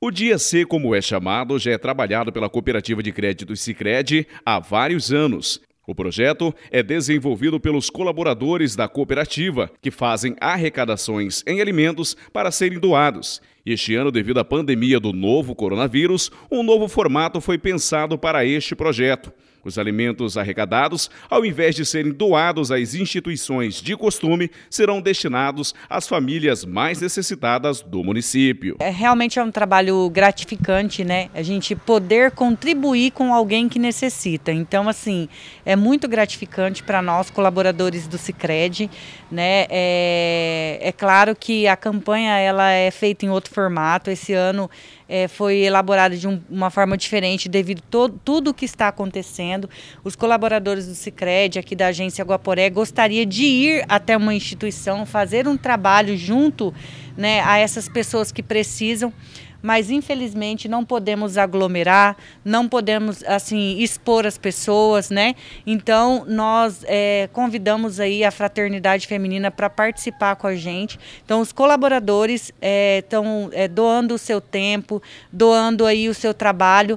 O Dia C, como é chamado, já é trabalhado pela Cooperativa de Crédito Sicredi há vários anos. O projeto é desenvolvido pelos colaboradores da cooperativa, que fazem arrecadações em alimentos para serem doados. Este ano, devido à pandemia do novo coronavírus, um novo formato foi pensado para este projeto. Os alimentos arrecadados, ao invés de serem doados às instituições de costume, serão destinados às famílias mais necessitadas do município. É, realmente é um trabalho gratificante, né? A gente poder contribuir com alguém que necessita. Então, assim, é muito gratificante para nós, colaboradores do Cicred, né? É, é, claro que a campanha ela é feita em outro formato. Esse ano é, foi elaborada de um, uma forma diferente devido a tudo que está acontecendo os colaboradores do Sicredi aqui da agência Guaporé gostaria de ir até uma instituição, fazer um trabalho junto né, a essas pessoas que precisam mas infelizmente não podemos aglomerar, não podemos assim expor as pessoas, né? Então nós é, convidamos aí a fraternidade feminina para participar com a gente. Então os colaboradores estão eh, é, eh, é, doando o seu tempo, doando aí o seu trabalho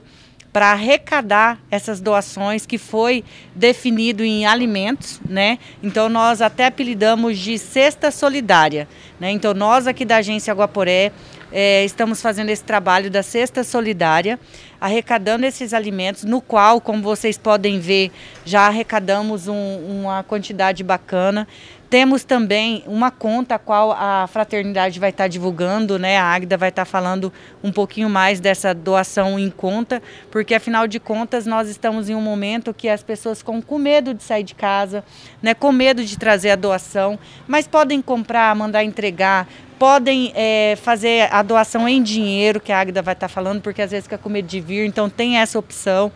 para arrecadar essas doações que foi definido em alimentos, né? Então nós até apelidamos de cesta solidária, né? Então nós aqui da agência Guaporé é, estamos fazendo esse trabalho da cesta solidária, arrecadando esses alimentos, no qual, como vocês podem ver, já arrecadamos um, uma quantidade bacana. Temos também uma conta a qual a fraternidade vai estar tá divulgando, né? A Águida vai estar tá falando um pouquinho mais dessa doação em conta, porque afinal de contas nós estamos em um momento que as pessoas ficam com medo de sair de casa, né? Com medo de trazer a doação, mas podem comprar, mandar entregar, podem é, fazer a doação em dinheiro, que a Águida vai estar tá falando, porque às vezes fica com medo de vir, então tem essa opção.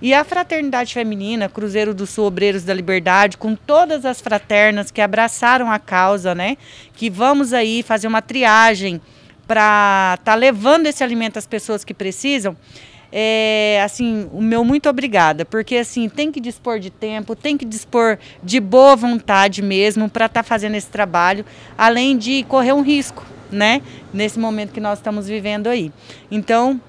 E a Fraternidade Feminina, Cruzeiro do Sul Obreiros da Liberdade, com todas as fraternas que abraçaram a causa, né? Que vamos aí fazer uma triagem para estar tá levando esse alimento às pessoas que precisam é, assim, o meu muito obrigada, porque assim, tem que dispor de tempo, tem que dispor de boa vontade mesmo para estar tá fazendo esse trabalho, além de correr um risco, né, nesse momento que nós estamos vivendo aí. Então,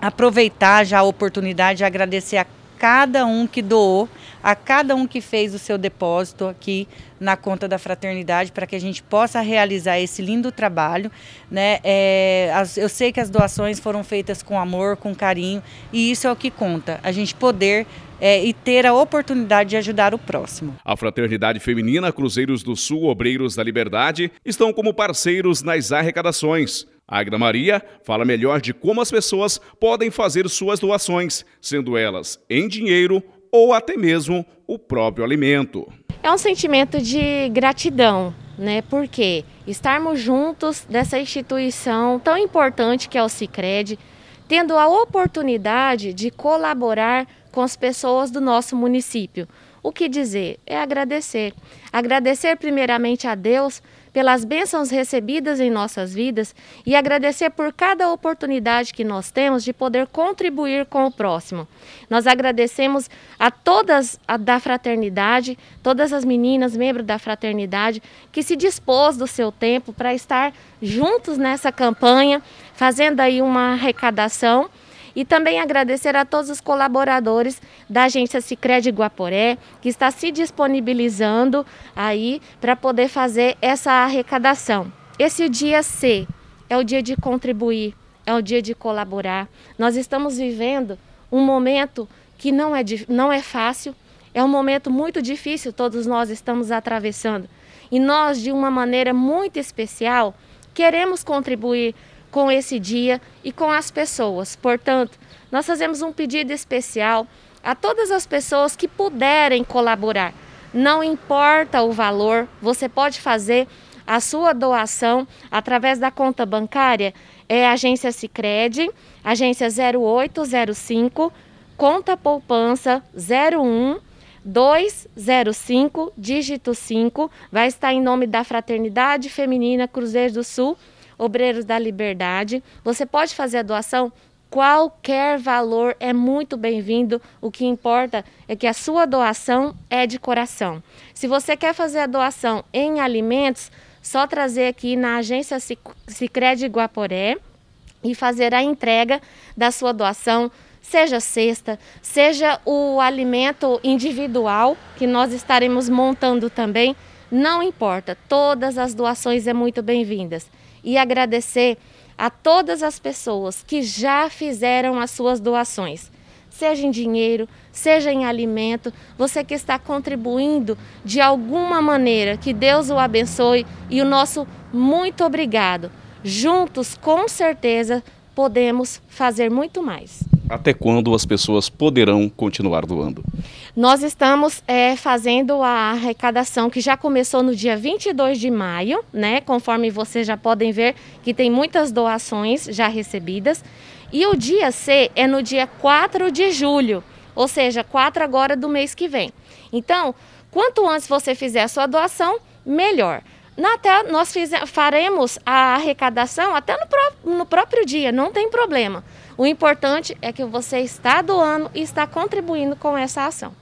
aproveitar já a oportunidade de agradecer a cada um que doou, a cada um que fez o seu depósito aqui na conta da fraternidade para que a gente possa realizar esse lindo trabalho. Né? É, as, eu sei que as doações foram feitas com amor, com carinho e isso é o que conta, a gente poder é, e ter a oportunidade de ajudar o próximo. A Fraternidade Feminina Cruzeiros do Sul Obreiros da Liberdade estão como parceiros nas arrecadações. A Agra Maria fala melhor de como as pessoas podem fazer suas doações, sendo elas em dinheiro ou até mesmo o próprio alimento. É um sentimento de gratidão, né? Porque estarmos juntos dessa instituição tão importante que é o Sicredi, tendo a oportunidade de colaborar com as pessoas do nosso município. O que dizer? É agradecer. Agradecer primeiramente a Deus pelas bênçãos recebidas em nossas vidas e agradecer por cada oportunidade que nós temos de poder contribuir com o próximo. Nós agradecemos a todas a da fraternidade, todas as meninas, membros da fraternidade, que se dispôs do seu tempo para estar juntos nessa campanha, fazendo aí uma arrecadação e também agradecer a todos os colaboradores da agência Sicredi Guaporé, que está se disponibilizando aí para poder fazer essa arrecadação. Esse dia C é o dia de contribuir, é o dia de colaborar. Nós estamos vivendo um momento que não é, não é fácil, é um momento muito difícil, todos nós estamos atravessando. E nós, de uma maneira muito especial, queremos contribuir com esse dia e com as pessoas. Portanto, nós fazemos um pedido especial a todas as pessoas que puderem colaborar. Não importa o valor, você pode fazer a sua doação através da conta bancária é agência Sicredi, agência 0805, conta poupança 01 205 dígito 5, vai estar em nome da Fraternidade Feminina Cruzeiro do Sul Obreiros da Liberdade. Você pode fazer a doação qualquer valor é muito bem-vindo. O que importa é que a sua doação é de coração. Se você quer fazer a doação em alimentos, só trazer aqui na agência Sicredi Guaporé e fazer a entrega da sua doação. Seja cesta, seja o alimento individual que nós estaremos montando também, não importa, todas as doações é muito bem-vindas e agradecer a todas as pessoas que já fizeram as suas doações, seja em dinheiro, seja em alimento, você que está contribuindo de alguma maneira, que Deus o abençoe e o nosso muito obrigado. Juntos, com certeza, podemos fazer muito mais até quando as pessoas poderão continuar doando? Nós estamos é, fazendo a arrecadação que já começou no dia 22 de maio, né? Conforme vocês já podem ver que tem muitas doações já recebidas. E o dia C é no dia 4 de julho, ou seja, 4 agora do mês que vem. Então, quanto antes você fizer a sua doação, melhor. Até nós faremos a arrecadação até no, no próprio dia, não tem problema. O importante é que você está doando e está contribuindo com essa ação.